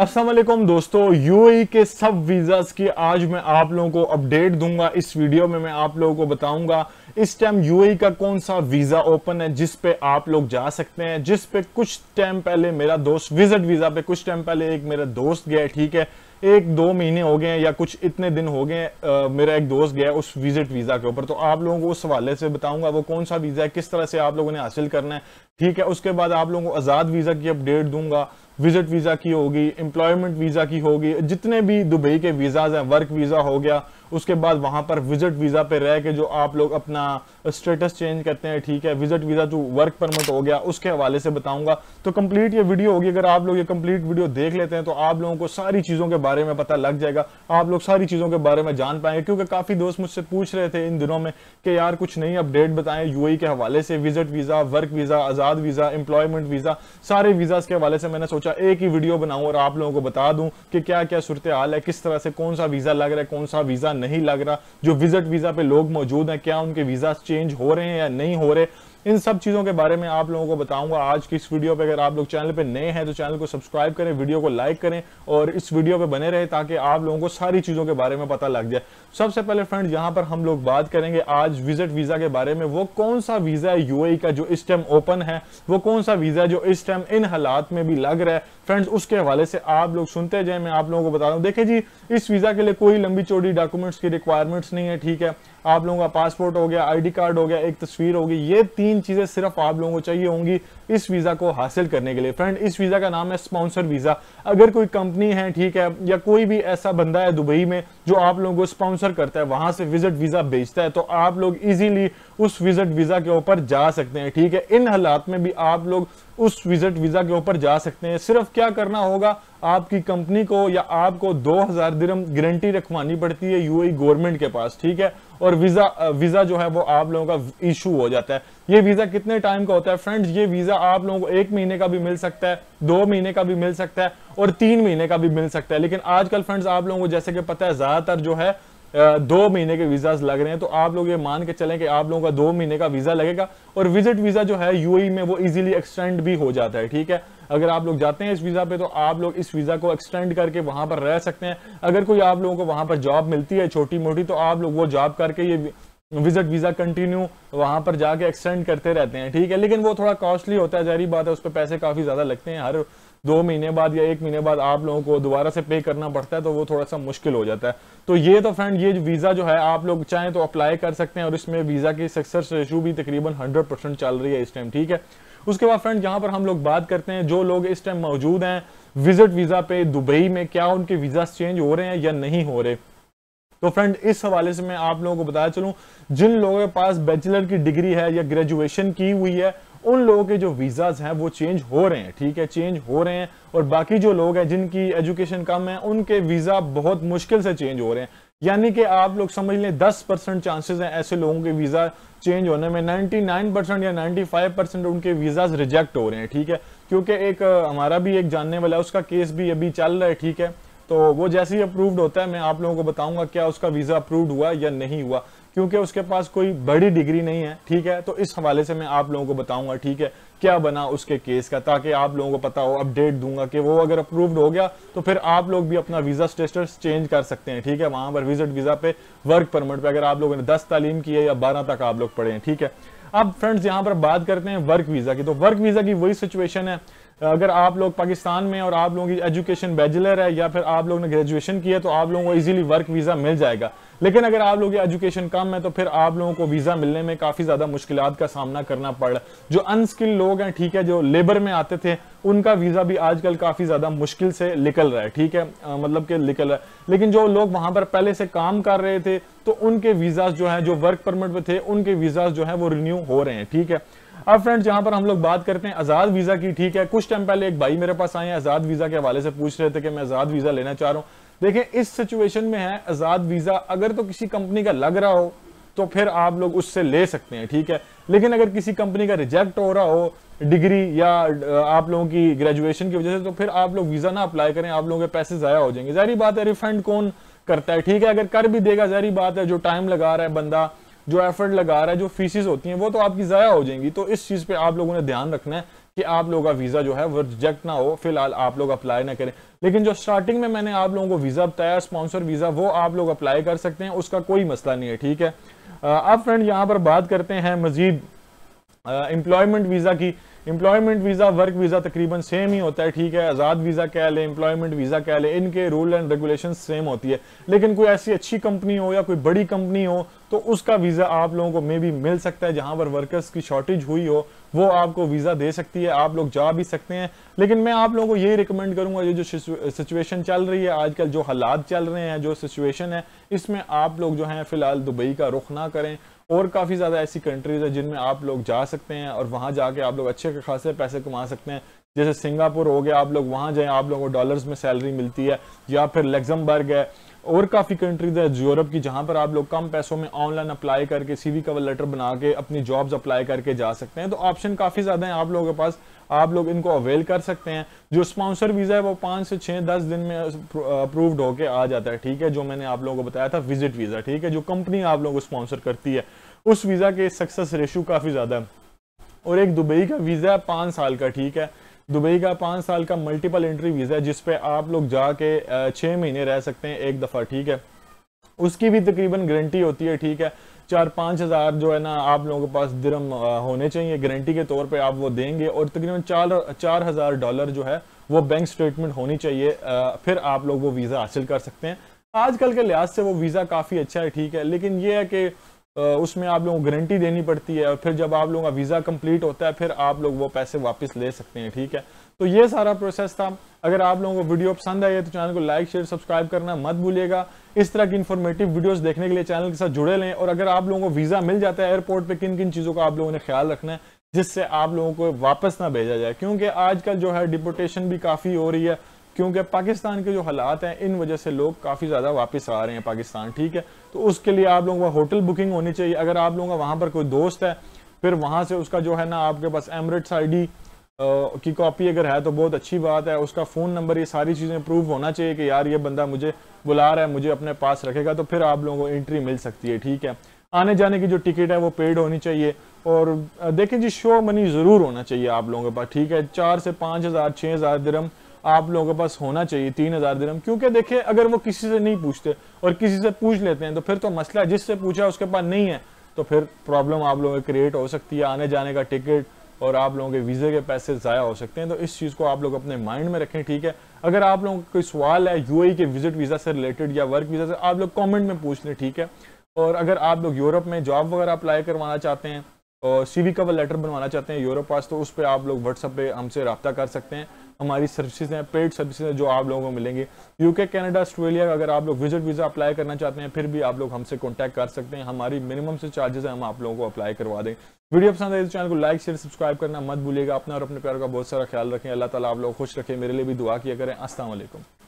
असलम दोस्तों you e के सब वीज़ाज़ की आज मैं आप लोगों को अपडेट दूंगा इस वीडियो में मैं आप लोगों को बताऊंगा इस टाइम यू e का कौन सा वीज़ा ओपन है जिस पे आप लोग जा सकते हैं जिस पे कुछ टाइम पहले मेरा दोस्त विजिट वीज़ा पे कुछ टाइम पहले एक मेरा दोस्त गया ठीक है एक दो महीने हो गए या कुछ इतने दिन हो गए मेरा एक दोस्त गया उस विजिट वीज़ा के ऊपर तो आप लोगों को उस हवाले से बताऊंगा वो कौन सा वीज़ा है किस तरह से आप लोगों ने हासिल करना है ठीक है उसके बाद आप लोगों को आज़ाद वीज़ा की अपडेट दूंगा विजिट वीज़ा की होगी एम्प्लॉयमेंट वीज़ा की होगी जितने भी दुबई के वीज़ाज हैं वर्क वीज़ा हो गया उसके बाद वहां पर विजिट वीज़ा पे रह के जो आप लोग अपना स्टेटस चेंज करते हैं ठीक है विजिट वीज़ा जो वर्क परमिट हो गया उसके हवाले से बताऊंगा तो कंप्लीट ये वीडियो होगी अगर आप लोग ये कंप्लीट वीडियो देख लेते हैं तो आप लोगों को सारी चीज़ों के बारे में पता लग जाएगा आप लोग सारी चीज़ों के बारे में जान पाएंगे क्योंकि काफ़ी दोस्त मुझसे पूछ रहे थे इन दिनों में कि यार कुछ नई अपडेट बताएं यूएई के हवाले से विजिट वीज़ा वर्क वीज़ा आज़ाद वीज़ा एम्प्लॉयमेंट वीज़ा सारे वीजा के हवाले से मैंने सोचा एक ही वीडियो बनाऊँ और आप लोगों को बता दूँ कि क्या क्या सूरत हाल है किस तरह से कौन सा वीज़ा लग रहा है कौन सा वीज़ा नहीं लग रहा जो विजिट वीज़ा पे लोग मौजूद है क्या उनके वीज़ा चेंज हो रहे हैं या नहीं हो रहे इन सब चीज़ों के बारे में आप लोगों को बताऊंगा आज की इस वीडियो पे अगर आप लोग चैनल पे नए हैं तो चैनल को सब्सक्राइब करें वीडियो को लाइक करें और इस वीडियो पे बने रहे ताकि आप लोगों को सारी चीज़ों के बारे में पता लग जाए सबसे पहले फ्रेंड यहां पर हम लोग बात करेंगे आज विजिट वीज़ा के बारे में वो कौन सा वीज़ा है यू का जो इस टाइम ओपन है वो कौन सा वीज़ा जो इस टाइम इन हालात में भी लग रहा है फ्रेंड्स उसके हवाले से आप लोग सुनते जाए मैं आप लोगों को बता रहा हूँ देखे जी इस वीज़ा के लिए कोई लंबी चौड़ी डॉक्यूमेंट्स की रिक्वायरमेंट्स नहीं है ठीक है आप लोगों का पासपोर्ट हो गया आईडी कार्ड हो गया एक तस्वीर होगी ये तीन तीन चीज़ें सिर्फ आप लोगों को चाहिए होंगी इस वीज़ा को हासिल करने के लिए फ्रेंड इस वीज़ा का नाम है स्पॉन्सर वीज़ा अगर कोई कंपनी है ठीक है या कोई भी ऐसा बंदा है दुबई में जो आप लोगों को स्पॉन्सर करता है वहां से विजिट वीज़ा भेजता है तो आप लोग ईजिली उस विजिट वीज़ा के ऊपर जा सकते हैं ठीक है इन हालात में भी आप लोग उस विजिट वीज़ा के ऊपर जा सकते हैं सिर्फ क्या करना होगा आपकी कंपनी को या आपको 2000 हज़ार दिरम गारंटी रखवानी पड़ती है यूएई गवर्नमेंट e के पास ठीक है और वीज़ा वीज़ा जो है वो आप लोगों का इशू हो जाता है ये वीज़ा कितने टाइम का होता है फ्रेंड्स ये वीज़ा आप लोगों को एक महीने का भी मिल सकता है दो महीने का भी मिल सकता है और तीन महीने का भी मिल सकता है लेकिन आजकल फ्रेंड्स आप लोगों को जैसे कि पता है ज़्यादातर जो है दो महीने के वीजा लग रहे हैं तो आप लोग ये मान के चलें कि आप लोगों का दो महीने का वीज़ा लगेगा और विजिट वीज़ा जो है यूएई e में वो इजीली एक्सटेंड भी हो जाता है ठीक है अगर आप लोग जाते हैं इस वीज़ा पे तो आप लोग इस वीज़ा को एक्सटेंड करके वहां पर रह सकते हैं अगर कोई आप लोगों को वहां पर जॉब मिलती है छोटी मोटी तो आप लोग वो जॉब करके ये विजिट वीज़ा कंटिन्यू वहां पर जाके एक्सटेंड करते रहते हैं ठीक है लेकिन वो थोड़ा कॉस्टली होता है जारी बात है उस पर पैसे काफ़ी ज़्यादा लगते हैं हर दो महीने बाद या एक महीने बाद आप लोगों को दोबारा से पे करना पड़ता है तो वो थोड़ा सा मुश्किल हो जाता है तो ये तो फ्रेंड ये वीज़ा जो है आप लोग चाहें तो अप्लाई कर सकते हैं और इसमें वीज़ा की सक्सेस रेशू भी तकरीबन हंड्रेड चल रही है इस टाइम ठीक है उसके बाद फ्रेंड यहाँ पर हम लोग बात करते हैं जो लोग इस टाइम मौजूद हैं विजिट वीज़ा पे दुबई में क्या उनके वीज़ा चेंज हो रहे हैं या नहीं हो रहे तो फ्रेंड इस हवाले से मैं आप लोगों को बताया चलूँ जिन लोगों के पास बैचलर की डिग्री है या ग्रेजुएशन की हुई है उन लोगों के जो वीज़ाज हैं वो चेंज हो रहे हैं ठीक है चेंज हो रहे हैं और बाकी जो लोग हैं जिनकी एजुकेशन कम है उनके वीज़ा बहुत मुश्किल से चेंज हो रहे हैं यानी कि आप लोग समझ लें दस परसेंट चांसेस हैं ऐसे लोगों के वीज़ा चेंज होने में 99 परसेंट या 95 परसेंट उनके वीज़ाज रिजेक्ट हो रहे हैं ठीक है क्योंकि एक हमारा भी एक जानने वाला है उसका केस भी अभी चल रहा है ठीक है तो वो जैसे ही अप्रूव्ड होता है मैं आप लोगों को बताऊंगा क्या उसका वीज़ा अप्रूव्ड हुआ या नहीं हुआ क्योंकि उसके पास कोई बड़ी डिग्री नहीं है ठीक है तो इस हवाले से मैं आप लोगों को बताऊंगा ठीक है क्या बना उसके केस का ताकि आप लोगों को पता हो अपडेट दूंगा कि वो अगर अप्रूव्ड हो गया तो फिर आप लोग भी अपना वीज़ा स्टेटस चेंज कर सकते हैं ठीक है वहां पर विजिट वीज़ा पे वर्क परमिट पे अगर आप लोगों ने दस तालीम की है या बारह तक आप लोग पढ़े हैं ठीक है अब फ्रेंड्स यहाँ पर बात करते हैं वर्क वीज़ा की तो वर्क वीज़ा की वही सिचुएशन है अगर आप लोग पाकिस्तान में और आप लोगों की एजुकेशन बैचलर है या फिर आप लोगों ने ग्रेजुएशन किया तो आप लोगों को इजीली वर्क वीज़ा मिल जाएगा लेकिन अगर आप लोगों की एजुकेशन कम है तो फिर आप लोगों को वीज़ा मिलने में काफ़ी ज़्यादा मुश्किल का सामना करना पड़ रहा है जो अनस्किल लोग हैं ठीक है जो लेबर में आते थे उनका वीज़ा भी आजकल काफ़ी ज़्यादा मुश्किल से निकल रहा है ठीक है आ, मतलब कि निकल रहा है लेकिन जो लोग वहाँ पर पहले से काम कर रहे थे तो उनके वीज़ा जो है जो वर्क परमिट पर थे उनके वीज़ा जो है वो रिन्यू हो रहे हैं ठीक है अब फ्रेंड्स यहां पर हम लोग बात करते हैं आजाद वीजा की ठीक है कुछ टाइम पहले एक भाई मेरे पास आए आजाद वीजा के हवाले से पूछ रहे थे कि मैं आजाद वीजा लेना चाह रहा हूँ देखें इस सिचुएशन में है आजाद वीजा अगर तो किसी कंपनी का लग रहा हो तो फिर आप लोग उससे ले सकते हैं ठीक है लेकिन अगर किसी कंपनी का रिजेक्ट हो रहा हो डिग्री या आप लोगों की ग्रेजुएशन की वजह से तो फिर आप लोग वीजा ना अप्लाई करें आप लोगों के पैसे जाया हो जाएंगे जहरी बात है रिफंड कौन करता है ठीक है अगर कर भी देगा जहरी बात है जो टाइम लगा रहा है बंदा जो एफर्ट लगा रहा है जो फीसिस होती हैं वो तो आपकी ज़ाया हो जाएंगी तो इस चीज़ पे आप लोगों ने ध्यान रखना है कि आप लोगों का वीज़ा जो है वो रिजेक्ट ना हो फिलहाल आप लोग अप्लाई ना करें लेकिन जो स्टार्टिंग में मैंने आप लोगों को वीज़ा बताया स्पॉन्सर वीज़ा वो आप लोग अप्लाई कर सकते हैं उसका कोई मसला नहीं है ठीक है अब फ्रेंड यहाँ पर बात करते हैं मजीद एम्प्लॉयमेंट वीज़ा की एम्प्लॉयमेंट वीज़ा वर्क वीज़ा तकरीबन सेम ही होता है ठीक है आज़ाद वीज़ा कह लें एम्प्लॉयमेंट वीज़ा कह लें इनके रूल एंड रेगुलेशन सेम होती है लेकिन कोई ऐसी अच्छी कंपनी हो या कोई बड़ी कंपनी हो तो उसका वीज़ा आप लोगों को मे भी मिल सकता है जहां पर वर्कर्स की शॉर्टेज हुई हो वो आपको वीज़ा दे सकती है आप लोग जा भी सकते हैं लेकिन मैं आप लोगों को यही रिकमेंड करूँगा ये जो सिचुएशन चल रही है आजकल जो हालात चल रहे हैं जो सिचुएशन है इसमें आप लोग जो हैं फ़िलहाल दुबई का रुख ना करें और काफ़ी ज़्यादा ऐसी कंट्रीज़ है जिनमें आप लोग जा सकते हैं और वहाँ जाके आप लोग अच्छे खासे पैसे कमा सकते हैं जैसे सिंगापुर हो गया आप लोग वहाँ जाए आप लोगों को डॉलर्स में सैलरी मिलती है या फिर लग्जमबर्ग है और काफ़ी कंट्रीज है यूरोप की जहां पर आप लोग कम पैसों में ऑनलाइन अप्लाई करके सीवी कवर लेटर बना के अपनी जॉब्स अप्लाई करके जा सकते हैं तो ऑप्शन काफ़ी ज़्यादा है आप लोगों के पास आप लोग इनको अवेल कर सकते हैं जो स्पॉन्सर वीज़ा है वो पांच से छह दस दिन में अप्रूव्ड होके आ जाता है ठीक है जो मैंने आप लोगों को बताया था विजिट वीज़ा ठीक है जो कंपनी आप लोगों को स्पॉन्सर करती है उस वीज़ा के सक्सेस रेशू काफ़ी ज़्यादा है और एक दुबई का वीज़ा है पांच साल का ठीक है दुबई का पांच साल का मल्टीपल एंट्री वीज़ा है जिसपे आप लोग जाके छः महीने रह सकते हैं एक दफ़ा ठीक है उसकी भी तकरीबन गारंटी होती है ठीक है चार पाँच हज़ार जो है ना आप लोगों के पास दरम होने चाहिए गारंटी के तौर पे आप वो देंगे और तकरीबन चार चार हज़ार डॉलर जो है वो बैंक स्टेटमेंट होनी चाहिए फिर आप लोग वो वीज़ा हासिल कर सकते हैं आजकल के लिहाज से वो वीज़ा काफ़ी अच्छा है ठीक है लेकिन ये है कि उसमें आप लोगों को गारंटी देनी पड़ती है और फिर जब आप लोगों का वीज़ा कंप्लीट होता है फिर आप लोग वो पैसे वापस ले सकते हैं ठीक है तो ये सारा प्रोसेस था अगर आप लोगों को वीडियो पसंद आई है तो चैनल को लाइक शेयर सब्सक्राइब करना मत भूलिएगा इस तरह की इन्फॉर्मेटिव वीडियोस देखने के लिए चैनल के साथ जुड़े लें और अगर आप लोगों को वीज़ा मिल जाता है एयरपोर्ट पर किन किन चीज़ों का आप लोगों ने ख्याल रखना है जिससे आप लोगों को वापस ना भेजा जाए क्योंकि आजकल जो है डिपोटेशन भी काफ़ी हो रही है क्योंकि पाकिस्तान के जो हालात हैं इन वजह से लोग काफ़ी ज़्यादा वापस आ रहे हैं पाकिस्तान ठीक है तो उसके लिए आप लोगों का होटल बुकिंग होनी चाहिए अगर आप लोगों का वहाँ पर कोई दोस्त है फिर वहाँ से उसका जो है ना आपके पास एमरेट्स आई की कॉपी अगर है तो बहुत अच्छी बात है उसका फ़ोन नंबर ये सारी चीज़ें प्रूव होना चाहिए कि यार ये बंदा मुझे बुला रहा है मुझे अपने पास रखेगा तो फिर आप लोगों को एंट्री मिल सकती है ठीक है आने जाने की जो टिकट है वो पेड होनी चाहिए और देखें जी शो मनी ज़रूर होना चाहिए आप लोगों के पास ठीक है चार से पाँच हज़ार छः हज़ार दरम आप लोगों के पास होना चाहिए तीन हज़ार दिरम क्योंकि देखिए अगर वो किसी से नहीं पूछते और किसी से पूछ लेते हैं तो फिर तो मसला जिससे पूछा उसके पास नहीं है तो फिर प्रॉब्लम आप लोगों के क्रिएट हो सकती है आने जाने का टिकट और आप लोगों के वीज़े के पैसे ज़ाया हो सकते हैं तो इस चीज़ को आप लोग अपने माइंड में रखें ठीक है अगर आप लोगों का कोई सवाल है यू e के विजिट वीज़ा से रिलेटेड या वर्क वीज़ा से आप लोग कॉमेंट में पूछ लें ठीक है और अगर आप लोग यूरोप में जॉब वगैरह अप्लाई करवाना चाहते हैं सीवी का लेटर बनवाना चाहते हैं यूरो पास तो उस पर आप लोग व्हाट्सअप पे हमसे रब्ता कर सकते हैं हमारी सर्विसेज हैं पेड सर्विसेज हैं जो आप लोगों को मिलेंगे यूके कनाडा ऑस्ट्रेलिया अगर आप लोग विजिट वीज़ा अप्लाई करना चाहते हैं फिर भी आप लोग हमसे कॉन्टैक्ट कर सकते हैं हमारी मिनिमम से चार्जेस हैं हम आप लोगों को अप्लाई करवा दें वीडियो पसंद है इस चैनल को लाइक शेयर सब्सक्राइब करना मत भूलिएगा अपना और अपने प्यार का बहुत सारा ख्याल रखें अल्लाह ताला आप लोग खुश रखें मेरे लिए भी दुआ किया करें असल